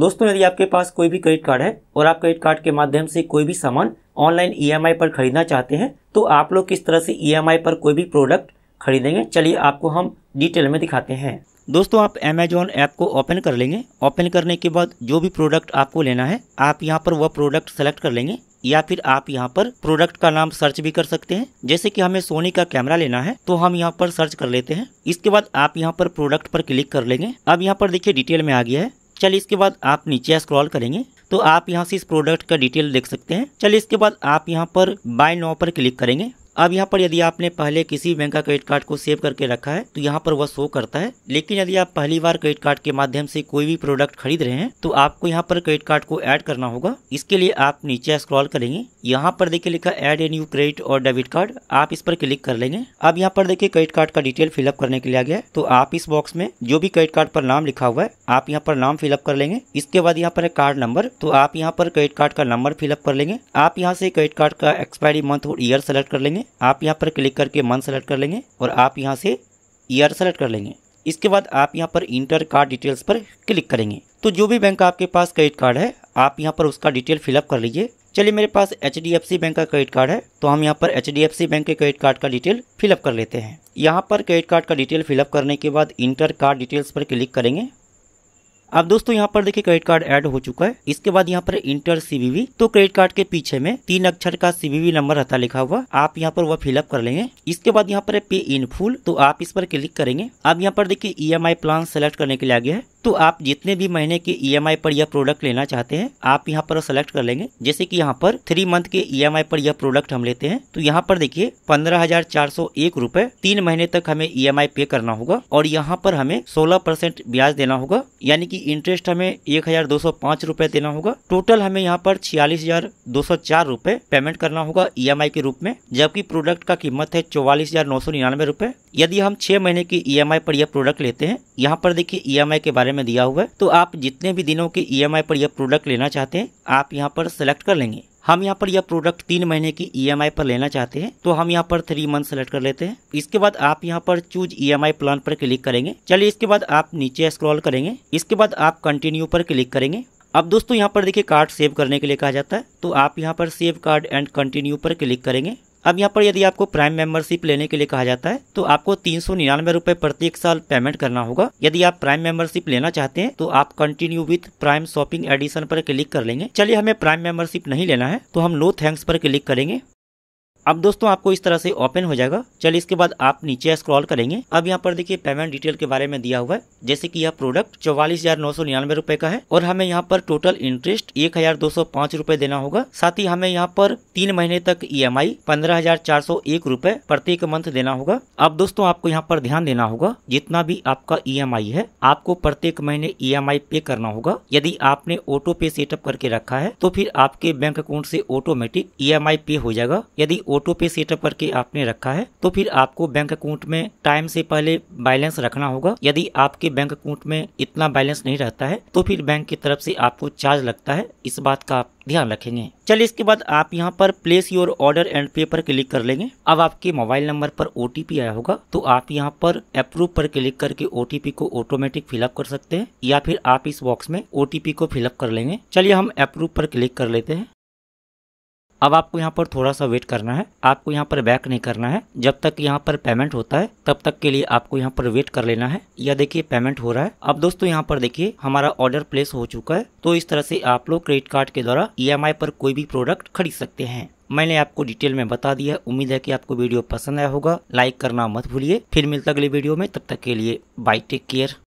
दोस्तों यदि आपके पास कोई भी क्रेडिट कार्ड है और आप क्रेडिट कार्ड के माध्यम से कोई भी सामान ऑनलाइन ईएमआई पर खरीदना चाहते हैं तो आप लोग किस तरह से ईएमआई पर कोई भी प्रोडक्ट खरीदेंगे चलिए आपको हम डिटेल में दिखाते हैं दोस्तों आप अमेजोन ऐप को ओपन कर लेंगे ओपन करने के बाद जो भी प्रोडक्ट आपको लेना है आप यहाँ पर वह प्रोडक्ट सेलेक्ट कर लेंगे या फिर आप यहाँ पर प्रोडक्ट का नाम सर्च भी कर सकते हैं जैसे कि हमें सोनी का कैमरा लेना है तो हम यहाँ पर सर्च कर लेते हैं इसके बाद आप यहाँ पर प्रोडक्ट पर क्लिक कर लेंगे अब यहाँ पर देखिए डिटेल में आ गया है चलिए इसके बाद आप नीचे स्क्रॉल करेंगे तो आप यहाँ से इस प्रोडक्ट का डिटेल देख सकते हैं चलिए इसके बाद आप यहाँ पर बाय नाउ पर क्लिक करेंगे अब यहाँ पर यदि आपने पहले किसी बैंक का क्रेडिट कार्ड को सेव करके रखा है तो यहाँ पर वह शो करता है लेकिन यदि आप पहली बार क्रेडिट कार्ड के माध्यम से कोई भी प्रोडक्ट खरीद रहे हैं तो आपको यहाँ पर क्रेडिट कार्ड को ऐड करना होगा इसके लिए आप नीचे स्क्रॉल करेंगे यहाँ पर देखिए लिखा एड ए न्यू क्रेडिट और डेबिट कार्ड आप इस पर क्लिक कर लेंगे अब यहाँ पर देखिए क्रेडिट कार्ड का डिटेल फिलअप करने के लिए आ गया है तो आप इस बॉक्स में जो भी क्रेडिट कार्ड पर नाम लिखा हुआ है आप यहाँ पर नाम फिलअप कर लेंगे इसके बाद यहाँ पर कार्ड नंबर तो आप यहाँ पर क्रेडिट कार्ड का नंबर फिलअप कर लेंगे आप यहाँ से क्रेडिट कार्ड का एक्सपायरी मंथ और ईयर सेलेक्ट कर लेंगे में आप यहाँ पर क्लिक करके मंथ सेलेक्ट कर लेंगे और आप यहाँ से ईयर सेलेक्ट कर लेंगे इसके बाद आप यहाँ पर इंटर कार्ड डिटेल्स पर क्लिक करेंगे तो जो भी बैंक आपके पास क्रेडिट कार्ड है आप यहाँ पर उसका डिटेल फिलअप कर लीजिए चलिए मेरे पास एच बैंक का क्रेडिट कार्ड है तो हम यहाँ पर एच बैंक के क्रेडिट कार्ड का डिटेल फिलअप कर लेते हैं यहाँ पर क्रेडिट कार्ड का डिटेल फिलअप करने के बाद इंटर कार्ड डिटेल्स पर क्लिक करेंगे अब दोस्तों यहाँ पर देखिए क्रेडिट कार्ड ऐड हो चुका है इसके बाद यहाँ पर इंटर सीवीवी तो क्रेडिट कार्ड के पीछे में तीन अक्षर का सीवीवी नंबर रहता लिखा हुआ आप यहाँ पर वह फिलअप कर लेंगे इसके बाद यहाँ पर पे इन फुल तो आप इस पर क्लिक करेंगे अब यहाँ पर देखिए ई प्लान सेलेक्ट करने के लिए आगे है तो आप जितने भी महीने के ई e पर यह प्रोडक्ट लेना चाहते हैं आप यहाँ पर सेलेक्ट कर लेंगे जैसे कि यहाँ पर थ्री मंथ के ई e पर यह प्रोडक्ट हम लेते हैं तो यहाँ पर देखिए पंद्रह हजार चार सौ एक रूपए तीन महीने तक हमें ई e पे करना होगा और यहाँ पर हमें सोलह परसेंट ब्याज देना होगा यानी कि इंटरेस्ट हमें एक हजार दो सौ रूपए देना होगा टोटल हमें यहाँ पर छियालीस हजार दो सौ चार रूपए पेमेंट करना होगा ई के रूप में जबकि प्रोडक्ट का कीमत है चौवालीस हजार नौ सौ निन्यानवे रूपए यदि हम छह महीने की ई e पर यह प्रोडक्ट लेते हैं यहाँ पर देखिए ई e के बारे में दिया हुआ है तो आप जितने भी दिनों के ई e पर यह प्रोडक्ट लेना चाहते हैं आप यहाँ पर सेलेक्ट कर लेंगे हम यहाँ पर यह प्रोडक्ट तीन महीने की ई पर लेना चाहते हैं तो हम यहाँ पर थ्री मंथ सेलेक्ट कर लेते हैं इसके बाद आप यहाँ पर चूज ई प्लान पर क्लिक करेंगे चलिए इसके बाद आप नीचे स्क्रॉल करेंगे इसके बाद आप कंटिन्यू पर क्लिक करेंगे अब दोस्तों यहाँ पर देखिए कार्ड सेव करने के लिए कहा जाता है तो आप यहाँ पर सेव कार्ड एंड कंटिन्यू पर क्लिक करेंगे अब यहाँ पर यदि आपको प्राइम मेंबरशिप लेने के लिए कहा जाता है तो आपको तीन सौ निन्यानवे रुपए प्रत्येक साल पेमेंट करना होगा यदि आप प्राइम मेंबरशिप लेना चाहते हैं तो आप continue with Prime shopping edition पर क्लिक कर लेंगे चलिए हमें प्राइम मेंबरशिप नहीं लेना है तो हम नो थैंक्स पर क्लिक करेंगे अब दोस्तों आपको इस तरह से ओपन हो जाएगा चलिए इसके बाद आप नीचे स्क्रॉल करेंगे अब यहाँ पर देखिए पेमेंट डिटेल के बारे में दिया हुआ है जैसे कि यह प्रोडक्ट चौवालीस हजार नौ सौ निन्यानवे रूपए का है और हमें यहाँ पर टोटल इंटरेस्ट एक हजार दो सौ पाँच रूपए देना होगा साथ ही हमें यहाँ पर तीन महीने तक ई एम आई पंद्रह हजार चार सौ एक रूपए प्रत्येक मंथ देना होगा अब दोस्तों आपको यहाँ पर ध्यान देना होगा जितना भी आपका ई एम आई है आपको प्रत्येक महीने ई एम आई पे करना होगा यदि आपने ऑटो पे सेटअप करके रखा है तो फिर आपके बैंक अकाउंट से ऑटोमेटिक ई एम आई पे हो जाएगा यदि ऑटो पे सेटअप करके आपने रखा है तो फिर आपको बैंक अकाउंट में टाइम से पहले बैलेंस रखना होगा यदि आपके बैंक अकाउंट में इतना बैलेंस नहीं रहता है तो फिर बैंक की तरफ से आपको चार्ज लगता है इस बात का आप ध्यान रखेंगे चलिए इसके बाद आप यहाँ पर प्लेस योर ऑर्डर एंड पे पर क्लिक कर लेंगे अब आपके मोबाइल नंबर पर ओ आया होगा तो आप यहाँ पर अप्रूव पर क्लिक करके ओ को ऑटोमेटिक फिलअप कर सकते हैं या फिर आप इस बॉक्स में ओ को फिलअप कर लेंगे चलिए हम अप्रूव पर क्लिक कर लेते हैं अब आपको यहाँ पर थोड़ा सा वेट करना है आपको यहाँ पर बैक नहीं करना है जब तक यहाँ पर पेमेंट होता है तब तक के लिए आपको यहाँ पर वेट कर लेना है या देखिए पेमेंट हो रहा है अब दोस्तों यहाँ पर देखिए हमारा ऑर्डर प्लेस हो चुका है तो इस तरह से आप लोग क्रेडिट कार्ड के द्वारा ई पर कोई भी प्रोडक्ट खरीद सकते हैं मैंने आपको डिटेल में बता दिया उम्मीद है की आपको वीडियो पसंद आया होगा लाइक करना मत भूलिए फिर मिलता अगले वीडियो में तब तक के लिए बाई टेक केयर